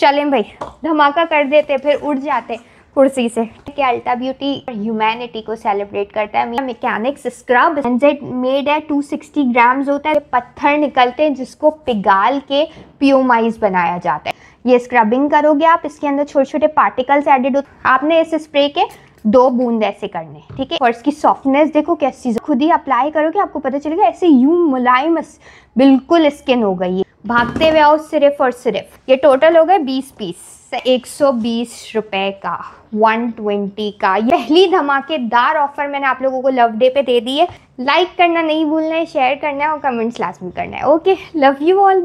चलें भाई धमाका कर देते फिर उड़ जाते कुर्सी से कि अल्टा ब्यूटी ह्यूमैनिटी को सेलिब्रेट करता है मैकेनिक्स स्क्रब एनजेड मेड है 260 ग्राम्स होता है पत्थर निकलते हैं जिसको पिघाल के प्योमाइज बनाया जाता है ये स्क्रबिंग करोगे आप इसके अंदर छोटे छोटे पार्टिकल्स एडिड होते आपने इस स्प्रे के दो बूंद ऐसे करने ठीक है और इसकी सॉफ्टनेस देखो कैसी खुद ही अप्लाई करोगे आपको पता चलेगा ऐसे यू मुलायम बिल्कुल स्किन हो गई है भागते हुए आओ सिर्फ और सिर्फ ये टोटल हो गए बीस पीस एक रुपए का 120 का ये पहली धमाकेदार ऑफर मैंने आप लोगों को लव डे पे दे दी है लाइक करना नहीं भूलना है शेयर करना है और कमेंट्स लाजमी करना है ओके लव यू ऑल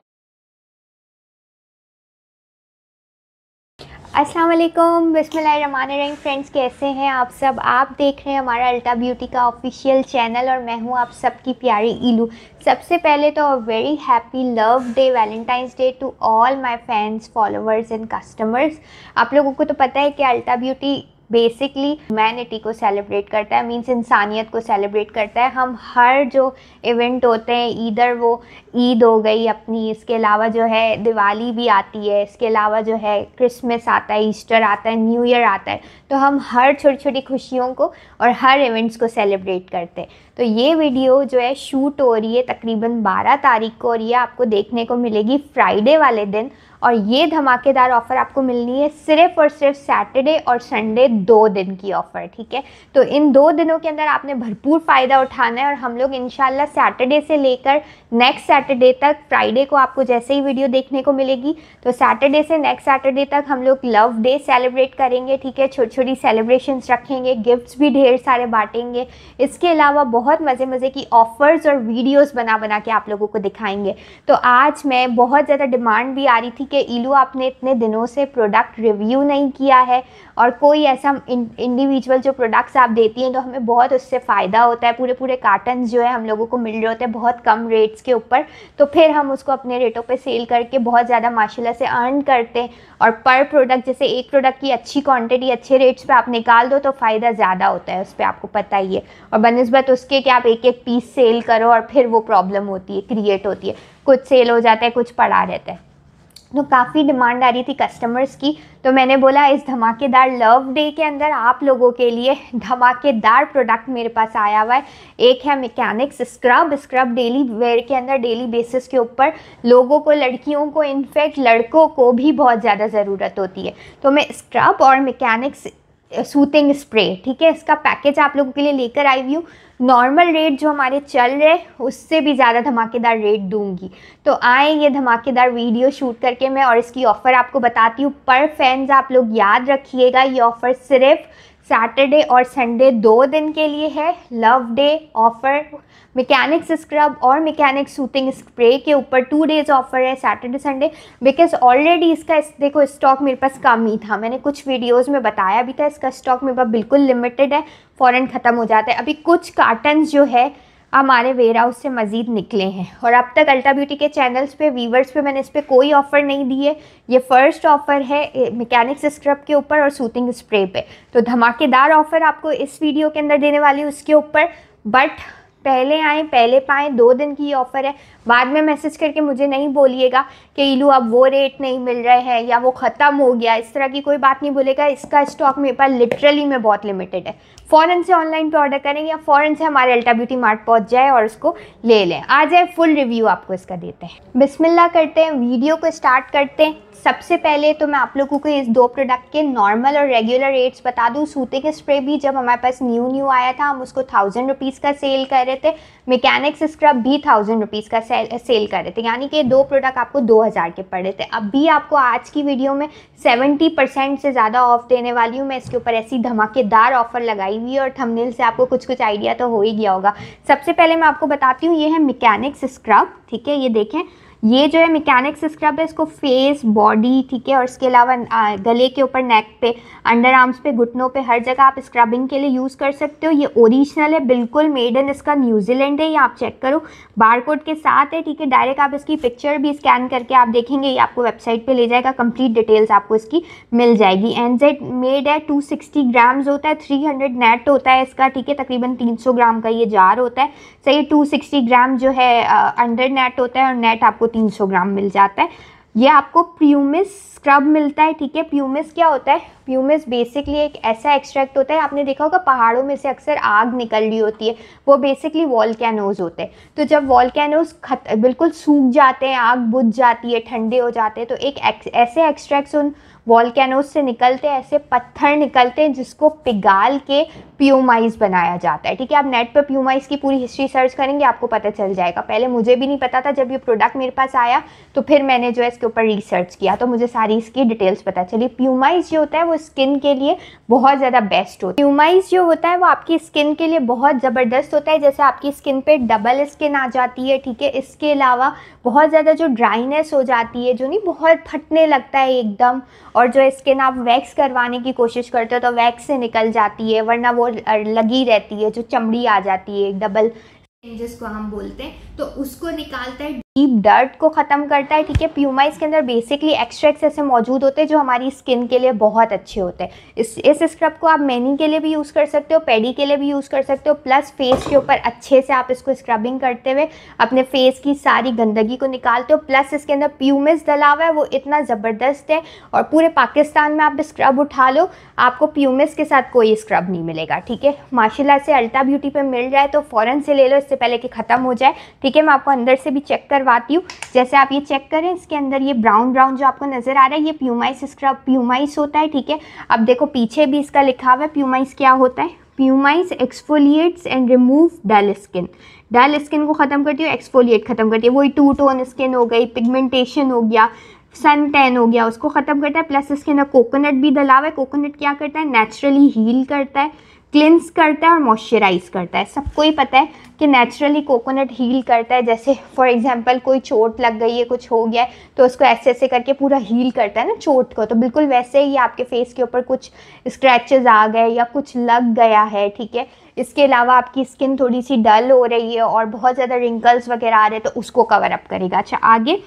अस्सलाम वालेकुम बिस्मिल्लाहिर्रहमानिर्रहीम फ्रेंड्स कैसे हैं आप सब आप देख रहे हैं हमारा अल्टा ब्यूटी का ऑफिशियल चैनल और मैं हूं आप सबकी प्यारी ईलू सबसे पहले तो a very happy love day valentine's day to all my fans followers and customers आप लोगों को तो पता है कि अल्टा ब्यूटी बेसिकली ह्यूमैनिटी को सेलिब्रेट करता है मींस इंसानियत को सेलिब्रेट करता है हम हर जो इवेंट होते हैं इधर वो ईद हो गई अपनी इसके अलावा जो है दिवाली भी आती है इसके अलावा जो है क्रिसमस आता है ईस्टर आता है न्यू ईयर आता है तो हम हर छोटी छोटी खुशियों को और हर इवेंट्स को सेलिब्रेट करते हैं तो ये वीडियो जो है शूट हो रही है तकरीबन 12 तारीख को और ये आपको देखने को मिलेगी फ्राइडे वाले दिन और ये धमाकेदार ऑफ़र आपको मिलनी है सिर्फ और सिर्फ सैटरडे और संडे दो दिन की ऑफ़र ठीक है तो इन दो दिनों के अंदर आपने भरपूर फ़ायदा उठाना है और हम लोग इन सैटरडे से लेकर नेक्स्ट सैटरडे तक फ्राइडे को आपको जैसे ही वीडियो देखने को मिलेगी तो सैटरडे से नेक्स्ट सैटरडे तक हम लोग लव डे सेलिब्रेट करेंगे ठीक है छोटी छोटी सेलिब्रेशंस रखेंगे गिफ्ट्स भी ढेर सारे बांटेंगे इसके अलावा बहुत मज़े मज़े की ऑफ़र्स और वीडियोस बना बना के आप लोगों को दिखाएंगे तो आज मैं बहुत ज़्यादा डिमांड भी आ रही थी कि ईलू आपने इतने दिनों से प्रोडक्ट रिव्यू नहीं किया है और कोई ऐसा इंडिविजुअल जो प्रोडक्ट्स आप देती हैं तो हमें बहुत उससे फ़ायदा होता है पूरे पूरे कार्टन जो है हम लोगों को मिल रहे होते हैं बहुत कम रेट्स के ऊपर तो फिर हम उसको अपने रेटों पे सेल करके बहुत ज़्यादा माशाल्लाह से अर्न करते हैं और पर प्रोडक्ट जैसे एक प्रोडक्ट की अच्छी क्वांटिटी अच्छे रेट्स पे आप निकाल दो तो फ़ायदा ज़्यादा होता है उस पर आपको पता ही है और बनस्बत उसके कि आप एक एक पीस सेल करो और फिर वो प्रॉब्लम होती है क्रिएट होती है कुछ सेल हो जाता है कुछ पड़ा रहता है तो काफ़ी डिमांड आ रही थी कस्टमर्स की तो मैंने बोला इस धमाकेदार लव डे के अंदर आप लोगों के लिए धमाकेदार प्रोडक्ट मेरे पास आया हुआ है एक है mechanics scrub scrub daily wear के अंदर डेली बेसिस के ऊपर लोगों को लड़कियों को इनफैक्ट लड़कों को भी बहुत ज़्यादा ज़रूरत होती है तो मैं स्क्रब और मैकेनिक्स सूथिंग स्प्रे ठीक है इसका पैकेज आप लोगों के लिए लेकर आई हुई हूँ नॉर्मल रेट जो हमारे चल रहे उससे भी ज़्यादा धमाकेदार रेट दूंगी तो आए ये धमाकेदार वीडियो शूट करके मैं और इसकी ऑफ़र आपको बताती हूँ पर फैंस आप लोग याद रखिएगा ये ऑफ़र सिर्फ सैटरडे और संडे दो दिन के लिए है love day offer mechanics scrub और मैकेनिक सूथिंग स्प्रे के ऊपर टू डेज़ ऑफ़र है सैटरडे संडे बिकॉज ऑलरेडी इसका इस, देखो स्टॉक मेरे पास कम ही था मैंने कुछ वीडियोस में बताया भी था इसका स्टॉक मेरे पास बिल्कुल लिमिटेड है फ़ौरन ख़त्म हो जाता है अभी कुछ कार्टन जो है हमारे वेयर हाउस से मज़ीद निकले हैं और अब तक अल्टा ब्यूटी के चैनल्स पे वीवर्स पे मैंने इस पर कोई ऑफ़र नहीं दी है ये फ़र्स्ट ऑफ़र है मैकेनिक्स स्क्रब के ऊपर और सूटिंग स्प्रे पे तो धमाकेदार ऑफ़र आपको इस वीडियो के अंदर देने वाली उसके ऊपर बट पहले आएँ पहले पाएँ दो दिन की ऑफ़र है बाद में मैसेज करके मुझे नहीं बोलिएगा कि ईलू अब वो रेट नहीं मिल रहे हैं या वो ख़त्म हो गया इस तरह की कोई बात नहीं बोलेगा इसका स्टॉक मेरे पास लिटरली में बहुत लिमिटेड है फ़ौरन से ऑनलाइन पे ऑर्डर करें या फ़ौरन से हमारे अल्टा ब्यूटी मार्ट पहुँच जाए और उसको ले लें आ जाए फुल रिव्यू आपको इसका देते हैं बिसमिल्ला करते हैं वीडियो को स्टार्ट करते हैं सबसे पहले तो मैं आप लोगों को इस दो प्रोडक्ट के नॉर्मल और रेगुलर रेट्स बता दूँ सूते के स्प्रे भी जब हमारे पास न्यू न्यू आया था हम उसको थाउजेंड रुपीज़ का सेल कर रहे रहे थे मैकेनिक्स स्क्रब भी थाउजेंड रुपीज़ का सेल सेल कर रहे थे यानी कि दो प्रोडक्ट आपको दो हज़ार के पड़ रहे थे अब भी आपको आज की वीडियो में सेवेंटी परसेंट से ज़्यादा ऑफ देने वाली हूँ मैं इसके ऊपर ऐसी धमाकेदार ऑफर लगाई हुई है और थमनेल से आपको कुछ कुछ आइडिया तो हो ही गया होगा सबसे पहले मैं आपको बताती हूँ ये है मैकेनिक्स स्क्रब ठीक है ये देखें ये जो है मैकेनिक्स स्क्रब है इसको फेस बॉडी ठीक है और इसके अलावा गले के ऊपर नेक पे अंडर आर्म्स पे घुटनों पे हर जगह आप स्क्रबिंग के लिए यूज़ कर सकते हो ये ओरिजिनल है बिल्कुल मेड इन इसका न्यूजीलैंड है ये आप चेक करो बारकोड के साथ है ठीक है डायरेक्ट आप इसकी पिक्चर भी स्कैन करके आप देखेंगे ये आपको वेबसाइट पर ले जाएगा कंप्लीट डिटेल्स आपको इसकी मिल जाएगी एनजेड जेड मेड है टू सिक्सटी ग्राम्स होता है थ्री हंड्रेड नेट होता है इसका ठीक है तकरीबन तीन सौ ग्राम का ये जार होता है सही टू सिक्सटी ग्राम जो है अंडर नेट होता है और नेट आपको तीन सौ ग्राम मिल जाता है ये आपको प्यूमिस स्क्रब मिलता है ठीक है प्यूमिस क्या होता है प्यूमिस बेसिकली एक ऐसा एक्सट्रैक्ट होता है आपने देखा होगा पहाड़ों में से अक्सर आग निकल रही होती है वो बेसिकली वॉलकैनोज होते हैं तो जब वॉलकैनोज खत बिल्कुल सूख जाते हैं आग बुझ जाती है ठंडे हो जाते हैं तो एक, एक ऐसे एक्सट्रैक्ट्स उन वॉलकैनोज से निकलते हैं ऐसे पत्थर निकलते हैं जिसको पिघाल के प्यूमाइज बनाया जाता है ठीक है आप नेट पर प्यूमाइज की पूरी हिस्ट्री सर्च करेंगे आपको पता चल जाएगा पहले मुझे भी नहीं पता था जब ये प्रोडक्ट मेरे पास आया तो फिर मैंने जो है इसके ऊपर रिसर्च किया तो मुझे सारी इसकी डिटेल्स पता चली प्यूमाइज जो होता है वो स्किन के लिए बहुत ज़्यादा बेस्ट होता है प्यूमाइज जो होता है वो आपकी स्किन के लिए बहुत ज़बरदस्त होता है जैसे आपकी स्किन पर डबल स्किन आ जाती है ठीक है इसके अलावा बहुत ज़्यादा जो ड्राइनेस हो जाती है जो नहीं बहुत फटने लगता है एकदम और जो स्किन आप वैक्स करवाने की कोशिश करते हो तो वैक्स से निकल जाती है वरना वो लगी रहती है जो चमड़ी आ जाती है डबल जिसको हम बोलते हैं तो उसको निकालता है डीप डर्ट को ख़त्म करता है ठीक है प्यूमा इसके अंदर बेसिकली एक्स्ट्रैक्ट्स ऐसे मौजूद होते हैं जो हमारी स्किन के लिए बहुत अच्छे होते हैं इस इस स्क्रब को आप मैनी के लिए भी यूज़ कर सकते हो पेडी के लिए भी यूज़ कर सकते हो प्लस फेस के ऊपर अच्छे से आप इसको स्क्रबिंग करते हुए अपने फेस की सारी गंदगी को निकालते हो प्लस इसके अंदर प्यूमिस डला हुआ है वो इतना ज़बरदस्त है और पूरे पाकिस्तान में आप स्क्रब उठा लो आपको प्यूमिस के साथ कोई स्क्रब नहीं मिलेगा ठीक है माशाला से अल्टा ब्यूटी पर मिल जाए तो फ़ौरन से ले लो इससे पहले कि ख़त्म हो जाए ठीक है मैं आपको अंदर से भी चेक कर करवाती हूँ जैसे आप ये चेक करें इसके अंदर ये ब्राउन ब्राउन जो आपको नज़र आ रहा है ये प्यूमाइस इसका प्यूमाइस होता है ठीक है अब देखो पीछे भी इसका लिखा हुआ है प्यूमाइस क्या होता है pumice exfoliates and remove dull skin dull skin को ख़त्म करती है एक्सफोलिएट ख़त्म करती है वही टू टोन स्किन हो गई पिगमेंटेशन हो गया सन टैन हो गया उसको ख़त्म करता है प्लस इसके अंदर कोकोनट भी डला हुआ है कोकोनट क्या करता है नेचुरली हील करता है क्लिंस करता है और मॉइस्चराइज करता है सबको ही पता है कि नेचुरली कोकोनट हील करता है जैसे फॉर एग्जांपल कोई चोट लग गई है कुछ हो गया है तो उसको ऐसे ऐसे करके पूरा हील करता है ना चोट को तो बिल्कुल वैसे ही आपके फेस के ऊपर कुछ स्क्रैचेस आ गए या कुछ लग गया है ठीक है इसके अलावा आपकी स्किन थोड़ी सी डल हो रही है और बहुत ज़्यादा रिंकल्स वगैरह आ रहे हैं तो उसको कवर अप करेगा अच्छा आगे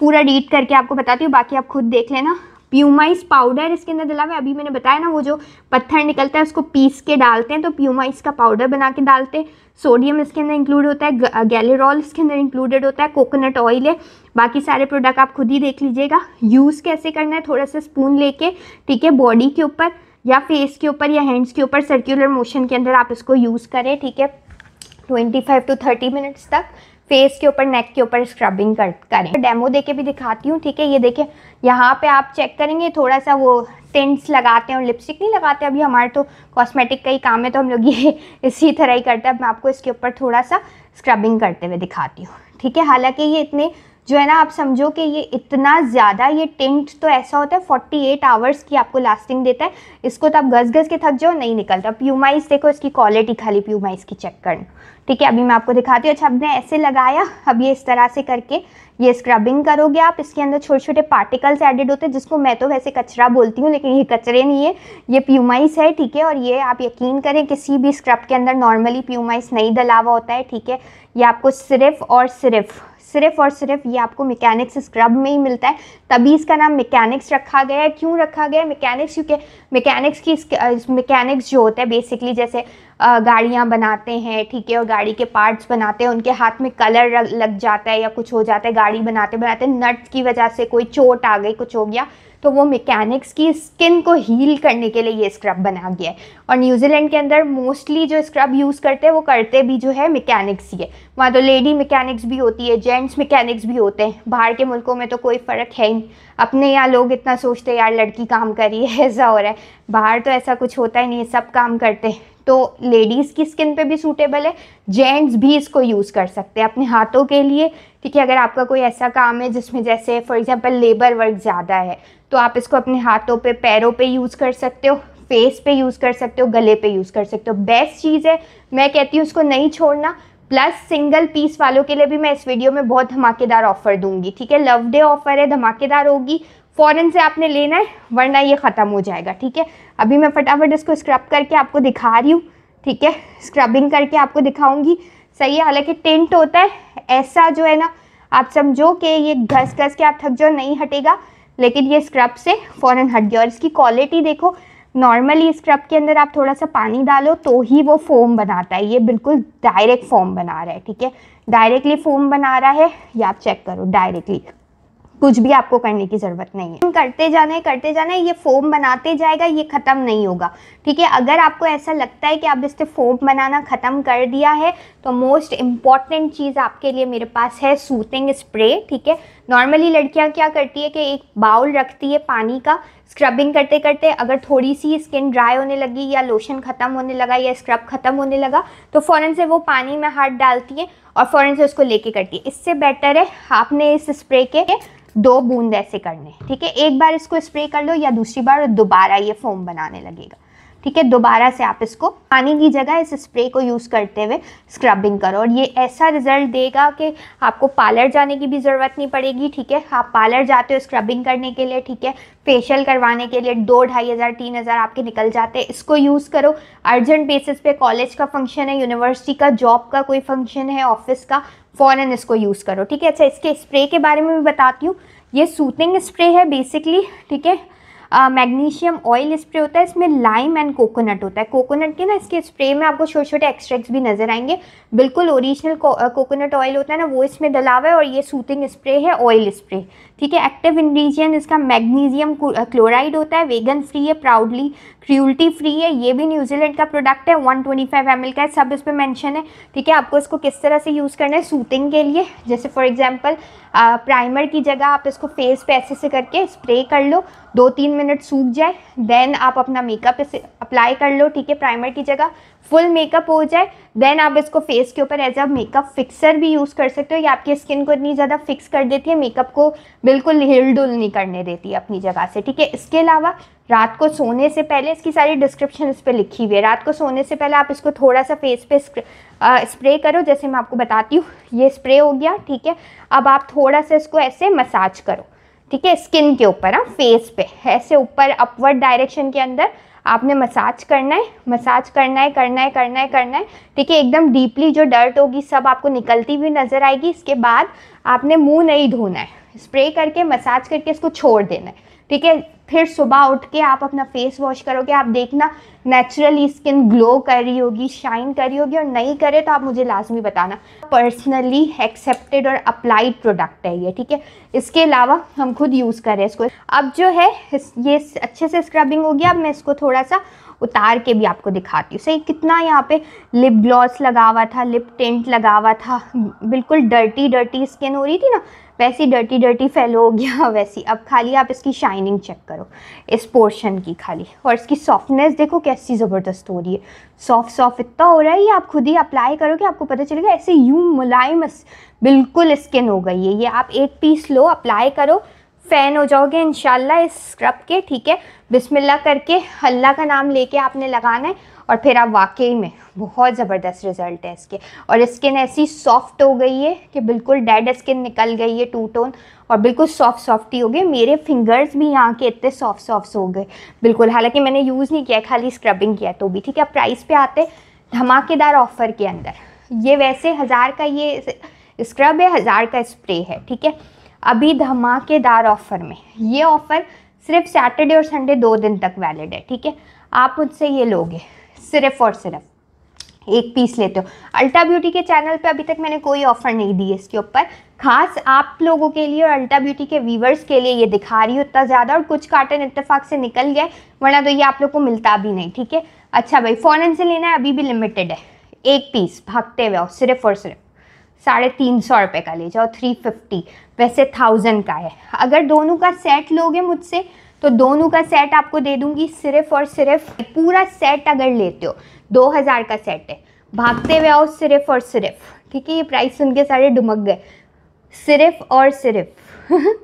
पूरा रीड करके आपको बताती हूँ बाकी आप खुद देख लेना प्यूमाइस पाउडर इसके अंदर डला हुआ है अभी मैंने बताया ना वो जो पत्थर निकलता है उसको पीस के डालते हैं तो प्यूमाइस का पाउडर बना के डालते हैं सोडियम इसके अंदर इंक्लूड होता है गैलेरॉल इसके अंदर इंक्लूडेड होता है कोकोनट ऑयल है बाकी सारे प्रोडक्ट आप खुद ही देख लीजिएगा यूज़ कैसे करना है थोड़ा सा स्पून लेके ठीक है बॉडी के ऊपर या फेस के ऊपर या हैंड्स के ऊपर सर्कुलर मोशन के अंदर आप इसको यूज़ करें ठीक है twenty five to thirty minutes तक फेस के ऊपर नेक के ऊपर स्क्रबिंग कर करें डेमो दे के भी दिखाती हूँ ठीक है ये देखें यहाँ पे आप चेक करेंगे थोड़ा सा वो टेंट्स लगाते हैं और लिपस्टिक नहीं लगाते अभी हमारे तो कॉस्मेटिक का ही काम है तो हम लोग ये इसी तरह ही करते हैं मैं आपको इसके ऊपर थोड़ा सा स्क्रबिंग करते हुए दिखाती हूँ ठीक है हालाँकि ये इतने जो है ना आप समझो कि ये इतना ज़्यादा ये टेंट तो ऐसा होता है फोर्टी एट आवर्स की आपको लास्टिंग देता है इसको तो आप घस घस के थक जाओ नहीं निकलता प्यूमाइस देखो इसकी क्वालिटी खाली प्यूमाइस की चेक कर ठीक है अभी मैं आपको दिखाती हूँ अच्छा आपने ऐसे लगाया अब ये इस तरह से करके ये स्क्रबिंग करोगे आप इसके अंदर छोटे छोटे पार्टिकल्स एडिड होते हैं जिसको मैं तो वैसे कचरा बोलती हूँ लेकिन ये कचरे नहीं है ये प्यूमाइस है ठीक है और ये आप यकीन करें किसी भी स्क्रब के अंदर नॉर्मली प्यूमाइस नहीं डला हुआ होता है ठीक है ये आपको सिर्फ और सिर्फ सिर्फ और सिर्फ ये आपको मैकेनिक्स स्क्रब में ही मिलता है तभी इसका नाम मैकेनिक्स रखा गया है क्यों रखा गया है मैकेनिक्स क्योंकि मैकेनिक्स की मैकेनिक्स जो होते हैं बेसिकली जैसे गाड़ियाँ बनाते हैं ठीक है और गाड़ी के पार्ट्स बनाते हैं उनके हाथ में कलर लग जाता है या कुछ हो जाता है गाड़ी बनाते बनाते नट्स की वजह से कोई चोट आ गई कुछ हो गया तो वो मैकेनिक्स की स्किन को हील करने के लिए ये स्क्रब बनाया गया है और न्यूजीलैंड के अंदर मोस्टली जो स्क्रब यूज़ करते हैं वो करते भी जो है मैकेनिक्स ही है वहाँ तो लेडी मैकेनिक्स भी होती है जेंट्स मैकेनिक्स भी होते हैं बाहर के मुल्कों में तो कोई फ़र्क है ही नहीं अपने यहाँ लोग इतना सोचते यार लड़की काम कर रही है ऐसा हो रहा है बाहर तो ऐसा कुछ होता ही नहीं है सब काम करते हैं तो लेडीज़ की स्किन पे भी सूटेबल है जेंट्स भी इसको यूज़ कर सकते हैं अपने हाथों के लिए ठीक है अगर आपका कोई ऐसा काम है जिसमें जैसे फॉर एग्जांपल लेबर वर्क ज़्यादा है तो आप इसको अपने हाथों पे पैरों पे यूज़ कर सकते हो फेस पे यूज़ कर सकते हो गले पे यूज़ कर सकते हो बेस्ट चीज़ है मैं कहती हूँ उसको नहीं छोड़ना प्लस सिंगल पीस वालों के लिए भी मैं इस वीडियो में बहुत धमाकेदार ऑफर दूंगी ठीक है लव डे ऑफर है धमाकेदार होगी फ़ौरन से आपने लेना है वरना ये ख़त्म हो जाएगा ठीक है अभी मैं फटाफट इसको स्क्रब करके आपको दिखा रही हूँ ठीक है स्क्रबिंग करके आपको दिखाऊंगी सही है हालांकि टेंट होता है ऐसा जो है ना आप समझो कि ये घस घस के आप थक जाओ नहीं हटेगा लेकिन ये स्क्रब से फ़ौरन हट गया और इसकी क्वालिटी देखो नॉर्मली स्क्रब के अंदर आप थोड़ा सा पानी डालो तो ही वो फोम बनाता है ये बिल्कुल डायरेक्ट फोम बना रहा है ठीक है डायरेक्टली फोम बना रहा है या आप चेक करो डायरेक्टली कुछ भी आपको करने की ज़रूरत नहीं है करते जाना है करते जाना है ये फोम बनाते जाएगा ये ख़त्म नहीं होगा ठीक है अगर आपको ऐसा लगता है कि आप इससे फोम बनाना ख़त्म कर दिया है तो मोस्ट इम्पॉर्टेंट चीज़ आपके लिए मेरे पास है सूतिंग स्प्रे ठीक है नॉर्मली लड़कियां क्या करती है कि एक बाउल रखती है पानी का स्क्रबिंग करते करते अगर थोड़ी सी स्किन ड्राई होने लगी या लोशन ख़त्म होने लगा या स्क्रब ख़त्म होने लगा तो फ़ौरन से वो पानी में हाथ डालती है और फ़ौरन से उसको लेके करती है इससे बेटर है आपने इस स्प्रे के दो बूंद ऐसे करने ठीक है एक बार इसको स्प्रे कर लो या दूसरी बार दोबारा ये फोम बनाने लगेगा ठीक है दोबारा से आप इसको पानी की जगह इस स्प्रे को यूज़ करते हुए स्क्रबिंग करो और ये ऐसा रिजल्ट देगा कि आपको पार्लर जाने की भी ज़रूरत नहीं पड़ेगी ठीक है आप पार्लर जाते हो स्क्रबिंग करने के लिए ठीक है फेशियल करवाने के लिए दो ढाई हज़ार तीन हज़ार आपके निकल जाते हैं इसको यूज़ करो अर्जेंट बेसिस पे कॉलेज का फंक्शन है यूनिवर्सिटी का जॉब का कोई फंक्शन है ऑफिस का फ़ौरन इसको यूज़ करो ठीक है अच्छा इसके स्प्रे के बारे में भी बताती हूँ ये सूथिंग स्प्रे है बेसिकली ठीक है मैग्नीशियम ऑयल स्प्रे होता है इसमें लाइम एंड कोकोनट होता है कोकोनट के ना इसके स्प्रे में आपको छोटे छोटे एक्सट्रैक्ट्स भी नजर आएंगे बिल्कुल ओरिजिनल कोकोनट ऑयल होता है ना वो इसमें डला हुआ है और ये सूथिंग स्प्रे है ऑयल स्प्रे ठीक है एक्टिव इंग्रीडियंट इसका मैग्नीशियम क्लोराइड होता है वेगन फ्री है प्राउडली क्रियल्टी फ्री है ये भी न्यूजीलैंड का प्रोडक्ट है 125 ट्वेंटी का है सब इस पर मैंशन है ठीक है आपको इसको किस तरह से यूज़ करना है सूटिंग के लिए जैसे फॉर एग्जाम्पल प्राइमर की जगह आप इसको फेस पे ऐसे से करके स्प्रे कर लो दो तीन मिनट सूख जाए देन आप अपना मेकअप इसे अप्लाई कर लो ठीक है प्राइमर की जगह फुल मेकअप हो जाए देन आप इसको फेस के ऊपर एज अ मेकअप फिक्सर भी यूज़ कर सकते हो ये आपकी स्किन को इतनी ज़्यादा फिक्स कर देती है मेकअप को बिल्कुल हिलडुल नहीं करने देती अपनी जगह से ठीक है इसके अलावा रात को सोने से पहले इसकी सारी डिस्क्रिप्शन इस पर लिखी हुई है रात को सोने से पहले आप इसको थोड़ा सा फेस पे स्प्रे करो जैसे मैं आपको बताती हूँ ये स्प्रे हो गया ठीक है अब आप थोड़ा सा इसको ऐसे मसाज करो ठीक है स्किन के ऊपर हाँ फेस पे ऐसे ऊपर अपवर्ड डायरेक्शन के अंदर आपने मसाज करना है मसाज करना है करना है करना है करना है ठीक है एकदम डीपली जो डर्ट होगी सब आपको निकलती हुई नज़र आएगी इसके बाद आपने मुंह नहीं धोना है स्प्रे करके मसाज करके इसको छोड़ देना है ठीक है फिर सुबह उठ के आप अपना फेस वॉश करोगे आप देखना नेचुरली स्किन ग्लो कर रही होगी शाइन कर रही होगी और नहीं करे तो आप मुझे लाजमी बताना पर्सनली एक्सेप्टेड और अप्लाइड प्रोडक्ट है ये ठीक है इसके अलावा हम खुद यूज़ करें इसको अब जो है ये अच्छे से स्क्रबिंग होगी अब मैं इसको थोड़ा सा उतार के भी आपको दिखाती हूँ सही कितना यहाँ पे लिप ग्लॉस लगा हुआ था लिप टेंट लगा हुआ था बिल्कुल डर्टी डर्टी स्किन हो रही थी ना वैसी डर्टी डर्टी फैलो हो गया वैसी अब खाली आप इसकी शाइनिंग चेक करो इस पोर्शन की खाली और इसकी सॉफ्टनेस देखो कैसी ज़बरदस्त हो रही है सॉफ्ट सॉफ्ट इतना हो रहा है ये आप खुद ही अप्लाई करोगे आपको पता चलेगा ऐसे यूं मुलायम बिल्कुल स्किन हो गई है ये आप एक पीस लो अप्लाई करो फ़ैन हो जाओगे इन इस स्क्रब के ठीक है बिस्मिल्लाह करके अल्लाह का नाम लेके आपने लगाना है और फिर आप वाकई में बहुत ज़बरदस्त रिज़ल्ट है इसके और स्किन ऐसी सॉफ्ट हो गई है कि बिल्कुल डेड स्किन निकल गई है टू टोन और बिल्कुल सॉफ्ट सॉफ्ट ही हो गई मेरे फिंगर्स भी यहाँ के इतने सॉफ्ट सॉफ्ट हो गए बिल्कुल हालांकि मैंने यूज़ नहीं किया खाली स्क्रबिंग किया तो भी ठीक है प्राइस पे आते धमाकेदार ऑफ़र के अंदर ये वैसे हज़ार का ये स्क्रब है हज़ार का स्प्रे है ठीक है अभी धमाकेदार ऑफ़र में ये ऑफ़र सिर्फ सैटरडे और संडे दो दिन तक वैलिड है ठीक है आप मुझसे ये लोगे सिर्फ और सिर्फ एक पीस लेते हो अल्टा ब्यूटी के चैनल पे अभी तक मैंने कोई ऑफर नहीं दी है इसके ऊपर खास आप लोगों के लिए और अल्टा ब्यूटी के व्यूवर्स के लिए ये दिखा रही हो इतना ज़्यादा और कुछ कार्टन इतफाक से निकल गए वरना तो ये आप लोग को मिलता भी नहीं ठीक है अच्छा भाई फ़ौरन से लेना है अभी भी लिमिटेड है एक पीस भागते हुए सिर्फ और सिर्फ साढ़े तीन सौ रुपये का ले जाओ थ्री फिफ्टी वैसे थाउजेंड का है अगर दोनों का सेट लोगे मुझसे तो दोनों का सेट आपको दे दूंगी सिर्फ और सिर्फ पूरा सेट अगर लेते हो दो हज़ार का सेट है भागते हुए आओ सिर्फ और सिर्फ ठीक है ये प्राइस सुन के सारे डुमक गए सिर्फ और सिर्फ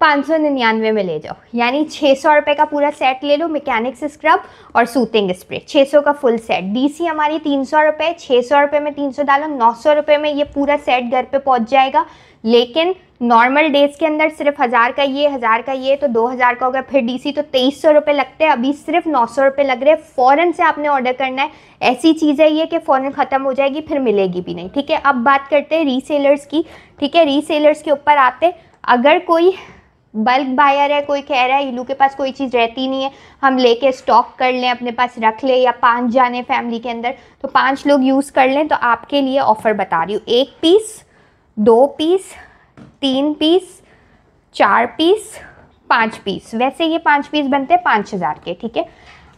पाँच सौ निन्यानवे में ले जाओ यानी छः सौ रुपये का पूरा सेट ले लो मैकेनिक्स स्क्रब और सूतिंग स्प्रे छः सौ का फुल सेट डीसी हमारी तीन सौ रुपये छः सौ रुपये में तीन सौ डालो नौ सौ रुपये में ये पूरा सेट घर पे पहुंच जाएगा लेकिन नॉर्मल डेज के अंदर सिर्फ हज़ार का ये हज़ार का ये तो दो हज़ार का होगा फिर डीसी तो तेईस सौ रुपये लगते हैं अभी सिर्फ नौ सौ रुपये लग रहे हैं फ़ौरन से आपने ऑर्डर करना है ऐसी चीज़ है ये कि फ़ौरन ख़त्म हो जाएगी फिर मिलेगी भी नहीं ठीक है अब बात करते हैं रीसेलर्स की ठीक है रीसेलर्स के ऊपर आते अगर कोई बल्क बायर है कोई कह रहा है इलू के पास कोई चीज़ रहती नहीं है हम लेके स्टॉक कर लें अपने पास रख लें या पांच जाने फैमिली के अंदर तो पांच लोग यूज़ कर लें तो आपके लिए ऑफ़र बता रही हूँ एक पीस दो पीस तीन पीस चार पीस पाँच पीस वैसे ये पाँच पीस बनते हैं पाँच हज़ार के ठीक है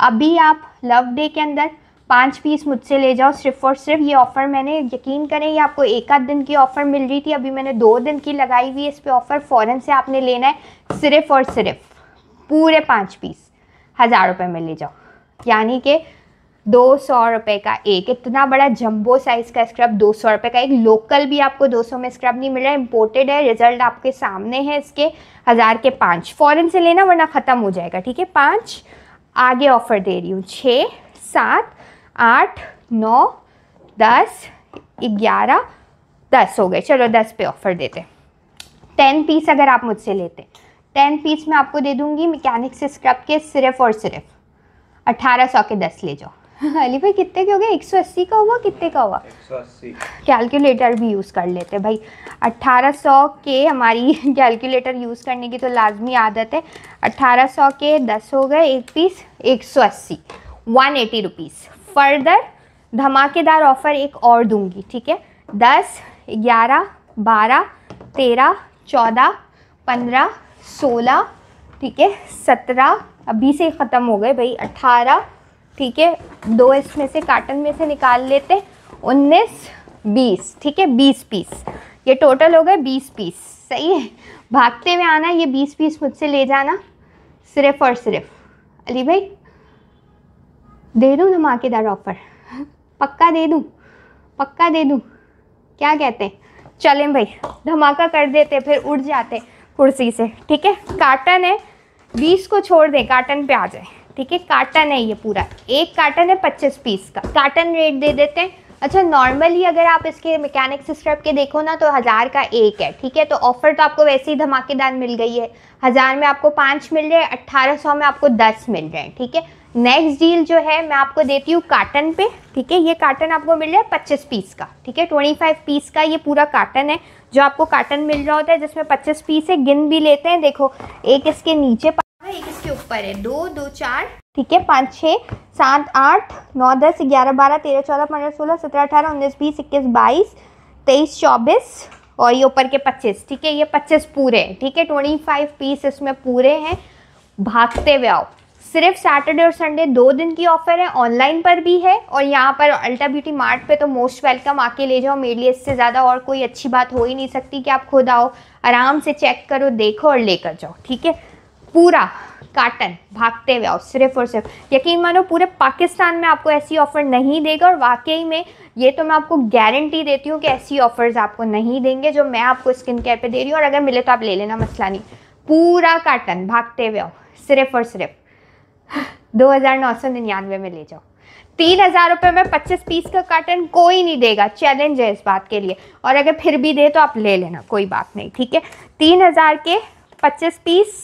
अभी आप लव डे के अंदर पाँच पीस मुझसे ले जाओ सिर्फ और सिर्फ ये ऑफ़र मैंने यकीन करें ये आपको एक आध दिन की ऑफ़र मिल रही थी अभी मैंने दो दिन की लगाई हुई है इस पर ऑफ़र फ़ौरन से आपने लेना है सिर्फ और सिर्फ पूरे पाँच पीस हज़ार रुपये में ले जाओ यानी कि दो सौ रुपये का एक इतना बड़ा जंबो साइज़ का स्क्रब दो सौ रुपये का एक लोकल भी आपको दो सौ में स्क्रब नहीं मिल रहा है इम्पोर्टेड है रिजल्ट आपके सामने है इसके हज़ार के पाँच फ़ौरन से लेना वरना ख़त्म हो जाएगा ठीक है पाँच आगे ऑफ़र दे रही हूँ छः सात आठ नौ दस ग्यारह दस हो गए चलो दस पे ऑफ़र देते टेन पीस अगर आप मुझसे लेते टेन पीस मैं आपको दे दूँगी मैकेनिक से स्क्रब के सिर्फ और सिर्फ अट्ठारह सौ के दस ले जाओ अली भाई कितने के हो गए 180 का हुआ कितने का हुआ 180 कैलकुलेटर भी यूज़ कर लेते हैं भाई 1800 के हमारी कैलकुलेटर यूज़ करने की तो लाजमी आदत है 1800 के 10 हो गए एक पीस 180 एटी रुपीस फर्दर धमाकेदार ऑफ़र एक और दूंगी ठीक है 10 11 12 13 14 15 16 ठीक है 17 अभी से ख़त्म हो गए भाई अट्ठारह ठीक है दो इसमें से कार्टन में से निकाल लेते उन्नीस बीस ठीक है बीस पीस ये टोटल हो गए बीस पीस सही है भागते हुए आना ये बीस पीस मुझसे ले जाना सिर्फ और सिर्फ अली भाई दे दूँ धमाकेदार ऑफ़र पक्का दे दूँ पक्का दे दूँ क्या कहते हैं चलें भाई धमाका कर देते फिर उड़ जाते कुर्सी से ठीक है काटन है बीस को छोड़ दें काटन पे आ जाए ठीक है कार्टन है ये पूरा एक कार्टन है पच्चीस पीस का कार्टन रेट दे देते हैं अच्छा नॉर्मली अगर आप इसके मैकेनिक्स स्ट्रैप के देखो ना तो हज़ार का एक है ठीक है तो ऑफ़र तो आपको वैसे ही धमाकेदार मिल गई है हज़ार में आपको पाँच मिल रहे हैं अट्ठारह सौ में आपको दस मिल रहे हैं ठीक है नेक्स्ट डील जो है मैं आपको देती हूँ काटन पे ठीक है ये काटन आपको मिल रहा है पच्चीस पीस का ठीक है ट्वेंटी फाइव पीस का ये पूरा काटन है जो आपको काटन मिल रहा होता है जिसमें पच्चीस पीस है गिन भी लेते हैं देखो एक इसके नीचे है एक इसके ऊपर है दो दो चार ठीक है पाँच छः सात आठ नौ दस ग्यारह बारह तेरह चौदह पंद्रह सोलह सत्रह अठारह उन्नीस बीस इक्कीस बाईस तेईस चौबीस और ये ऊपर के पच्चीस ठीक है ये पच्चीस पूरे हैं ठीक है ट्वेंटी फाइव पीस इसमें पूरे हैं भागते हुए आओ सिर्फ सैटरडे और संडे दो दिन की ऑफर है ऑनलाइन पर भी है और यहाँ पर अल्टा ब्यूटी मार्ट पे तो मोस्ट वेलकम आके ले जाओ मेरे लिए इससे ज़्यादा और कोई अच्छी बात हो ही नहीं सकती कि आप खुद आओ आराम से चेक करो देखो और लेकर जाओ ठीक है पूरा काटन भागते हुए और सिर्फ और सिर्फ यकीन मानो पूरे पाकिस्तान में आपको ऐसी ऑफ़र नहीं देगा और वाकई में ये तो मैं आपको गारंटी देती हूँ कि ऐसी ऑफ़र्स आपको नहीं देंगे जो मैं आपको स्किन केयर पे दे रही हूँ और अगर मिले तो आप ले लेना मसला नहीं पूरा काटन भागते हुए सिर्फ और सिर्फ दो हज़ार नौ सौ निन्यानवे में ले जाओ तीन हज़ार रुपये में पच्चीस पीस का काटन कोई नहीं देगा चैलेंज है इस बात के लिए और अगर फिर भी दे तो आप ले लेना कोई बात नहीं ठीक है तीन हज़ार के पच्चीस पीस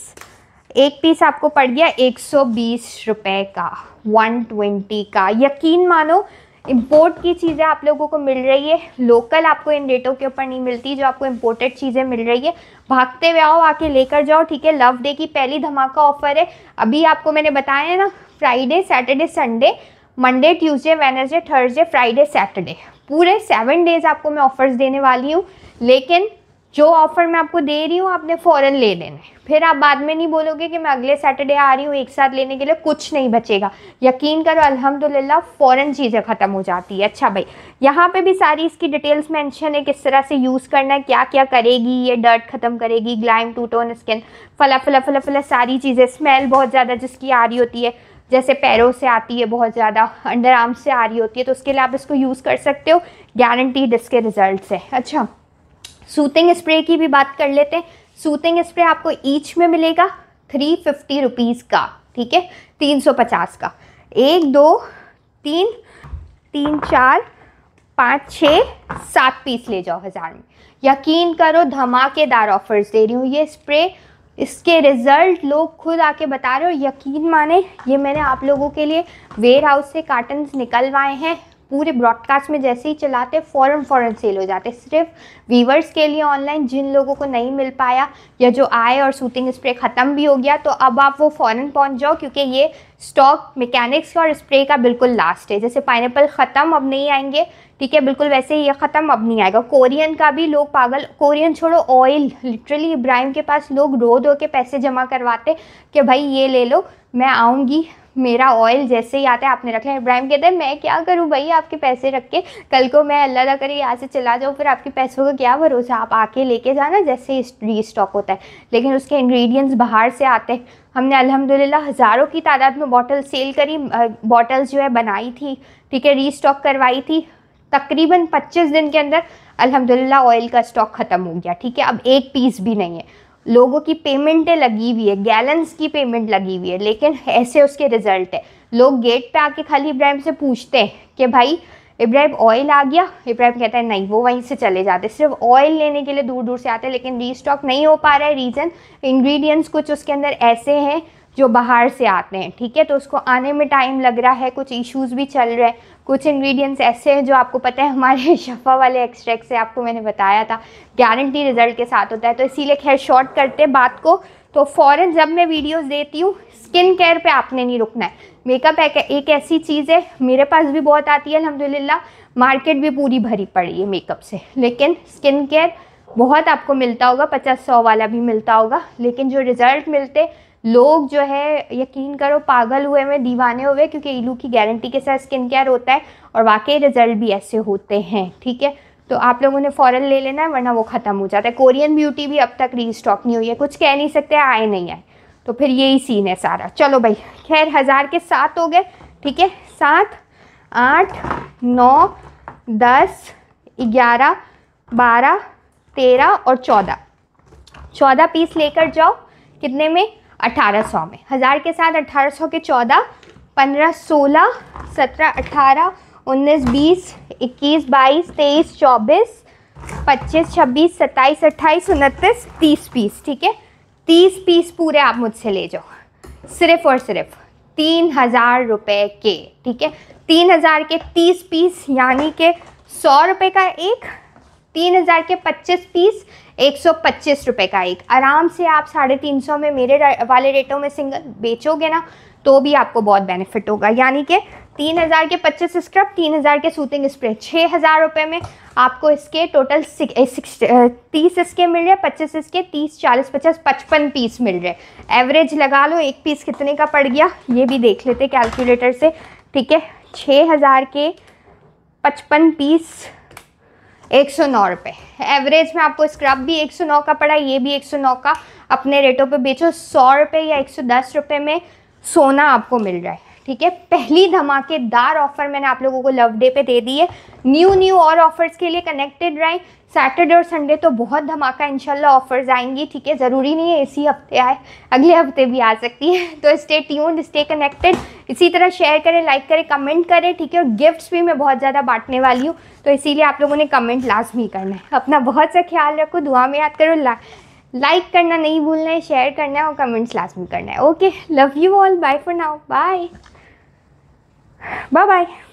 एक पीस आपको पड़ गया एक सौ बीस रुपये का वन ट्वेंटी का यकीन मानो इम्पोर्ट की चीज़ें आप लोगों को मिल रही है लोकल आपको इन रेटों के ऊपर नहीं मिलती जो आपको इम्पोर्टेड चीज़ें मिल रही है भागते हुए आओ आके लेकर जाओ ठीक है लव डे की पहली धमाका ऑफर है अभी आपको मैंने बताया है ना Friday Saturday Sunday Monday Tuesday Wednesday Thursday Friday Saturday पूरे सेवन डेज़ आपको मैं ऑफर्स देने वाली हूँ लेकिन जो ऑफ़र मैं आपको दे रही हूँ आपने फ़ौरन ले लेने है फिर आप बाद में नहीं बोलोगे कि मैं अगले सैटरडे आ रही हूँ एक साथ लेने के लिए कुछ नहीं बचेगा यकीन करो अल्हम्दुलिल्लाह फ़ौरन चीज़ें ख़त्म हो जाती है अच्छा भाई यहाँ पे भी सारी इसकी डिटेल्स मेंशन है किस तरह से यूज़ करना है क्या क्या करेगी ये डर्ट ख़त्म करेगी ग्लाइम टू टोन स्किन फला फला फला फला सारी चीज़ें स्मेल बहुत ज़्यादा जिसकी आ रही होती है जैसे पैरों से आती है बहुत ज़्यादा अंडर आर्म से आ रही होती है तो उसके लिए आप इसको यूज़ कर सकते हो गारंटीड इसके रिज़ल्ट है अच्छा सूतिंग स्प्रे की भी बात कर लेते हैं सूतिंग स्प्रे आपको ईच में मिलेगा थ्री फिफ्टी रुपीज़ का ठीक है तीन सौ पचास का एक दो तीन तीन चार पाँच छः सात पीस ले जाओ हज़ार में यकीन करो धमाकेदार ऑफर्स दे रही हूँ ये स्प्रे इसके रिज़ल्ट लोग खुद आके बता रहे हो यकीन माने ये मैंने आप लोगों के लिए वेयर हाउस से कार्टन निकलवाए हैं पूरे ब्रॉडकास्ट में जैसे ही चलाते फ़ौरन फ़ौरन सेल हो जाते सिर्फ वीवर्स के लिए ऑनलाइन जिन लोगों को नहीं मिल पाया या जो आए और सूटिंग स्प्रे ख़त्म भी हो गया तो अब आप वो फ़ौरन पहुंच जाओ क्योंकि ये स्टॉक मैकेनिक्स और स्प्रे का बिल्कुल लास्ट है जैसे पाइनएप्पल ख़त्म अब नहीं आएंगे ठीक है बिल्कुल वैसे ही ये ख़त्म अब नहीं आएगा कोरियन का भी लोग पागल कोरियन छोड़ो ऑयल लिटरली इब्राहिम के पास लोग रो धो के पैसे जमा करवाते कि भाई ये ले लो मैं आऊँगी मेरा ऑयल जैसे ही आता है आपने रख लिया इब्राहिम कहते हैं मैं क्या करूँ भाई आपके पैसे रख के कल को मैं अल्लाह ना करे यहाँ से चला जाऊँ फिर आपके पैसों का क्या भरोसा आप आके लेके जाना जैसे री स्टॉक होता है लेकिन उसके इंग्रेडिएंट्स बाहर से आते हैं हमने अल्हम्दुलिल्लाह हज़ारों की तादाद में बॉटल सेल करी बॉटल्स जो है बनाई थी ठीक है री स्टॉक करवाई थी तकरीबन 25 दिन के अंदर अल्हम्दुलिल्लाह ऑयल का स्टॉक ख़त्म हो गया ठीक है अब एक पीस भी नहीं है लोगों की पेमेंटें लगी हुई है गैलेंस की पेमेंट लगी हुई है लेकिन ऐसे उसके रिजल्ट है लोग गेट पे आके खाली इब्राहिम से पूछते हैं कि भाई इब्राहिम ऑयल आ गया इब्राहिम कहता है नहीं वो वहीं से चले जाते सिर्फ ऑयल लेने के लिए दूर दूर से आते हैं लेकिन रीस्टॉक नहीं हो पा रहा है रीज़न इंग्रेडिएंट्स कुछ उसके अंदर ऐसे हैं जो बाहर से आते हैं ठीक है तो उसको आने में टाइम लग रहा है कुछ इश्यूज भी चल रहे हैं कुछ इंग्रेडिएंट्स ऐसे हैं जो आपको पता है हमारे शफा वाले एक्सट्रैक्ट से आपको मैंने बताया था गारंटी रिजल्ट के साथ होता है तो इसीलिए खैर शॉर्ट करते बात को तो फ़ौरन जब मैं वीडियोस देती हूँ स्किन केयर पे आपने नहीं रुकना है मेकअप एक, एक ऐसी चीज़ है मेरे पास भी बहुत आती है अलहमदिल्ला मार्केट भी पूरी भरी पड़ी है मेकअप से लेकिन स्किन केयर बहुत आपको मिलता होगा पचास सौ वाला भी मिलता होगा लेकिन जो रिज़ल्ट मिलते लोग जो है यकीन करो पागल हुए हुए दीवाने हुए क्योंकि ईलू की गारंटी के साथ स्किन केयर होता है और वाकई रिजल्ट भी ऐसे होते हैं ठीक है तो आप लोगों ने फ़ौरन ले लेना है वरना वो ख़त्म हो जाता है कोरियन ब्यूटी भी अब तक री स्टॉक नहीं हुई है कुछ कह नहीं सकते आए नहीं आए तो फिर यही सीन है सारा चलो भाई खैर हज़ार के सात हो गए ठीक है सात आठ नौ दस ग्यारह बारह तेरह और चौदह चौदह पीस लेकर जाओ कितने में 1800 में हज़ार के साथ 1800 के 14 15 16 17 18 19 20 21 22 23 24 25 26 27 28 उनतीस तीस पीस ठीक है तीस पीस पूरे आप मुझसे ले जाओ सिर्फ और सिर्फ तीन हज़ार रुपये के ठीक है तीन हज़ार के तीस पीस यानी के सौ रुपये का एक तीन हज़ार के पच्चीस पीस एक सौ पच्चीस रुपये का एक आराम से आप साढ़े तीन सौ में मेरे वाले रेटों में सिंगल बेचोगे ना तो भी आपको बहुत बेनिफिट होगा यानी कि तीन हज़ार के पच्चीस स्क्रब तीन हज़ार के सूटिंग स्प्रे छः हज़ार रुपये में आपको इसके टोटल तीस इसके मिल रहे हैं पच्चीस इसके तीस चालीस पचास पचपन पीस मिल रहे हैं एवरेज लगा लो एक पीस कितने का पड़ गया ये भी देख लेते कैलकुलेटर से ठीक है छः हज़ार के पचपन पीस एक सौ नौ रुपये एवरेज में आपको स्क्रब भी एक सौ नौ का पड़ा ये भी एक सौ नौ का अपने रेटों पे बेचो सौ रुपये या एक सौ दस रुपये में सोना आपको मिल रहा है ठीक है पहली धमाकेदार ऑफर मैंने आप लोगों को लव डे पे दे दी है न्यू न्यू और ऑफर्स के लिए कनेक्टेड रहें सैटरडे और संडे तो बहुत धमाका इंशाल्लाह ऑफर्स आएंगी ठीक है ज़रूरी नहीं है इसी हफ्ते आए अगले हफ्ते भी आ सकती है तो स्टे ट्यून्ड स्टे कनेक्टेड इसी तरह शेयर करें लाइक करें कमेंट करें ठीक है और गिफ्ट्स भी मैं बहुत ज़्यादा बांटने वाली हूँ तो इसीलिए आप लोगों ने कमेंट लाजमी करना है अपना बहुत सा ख्याल रखो दुआ में याद करो लाइक करना नहीं भूलना है शेयर करना है और कमेंट्स लाजमी करना है okay love you all bye for now bye Bye bye.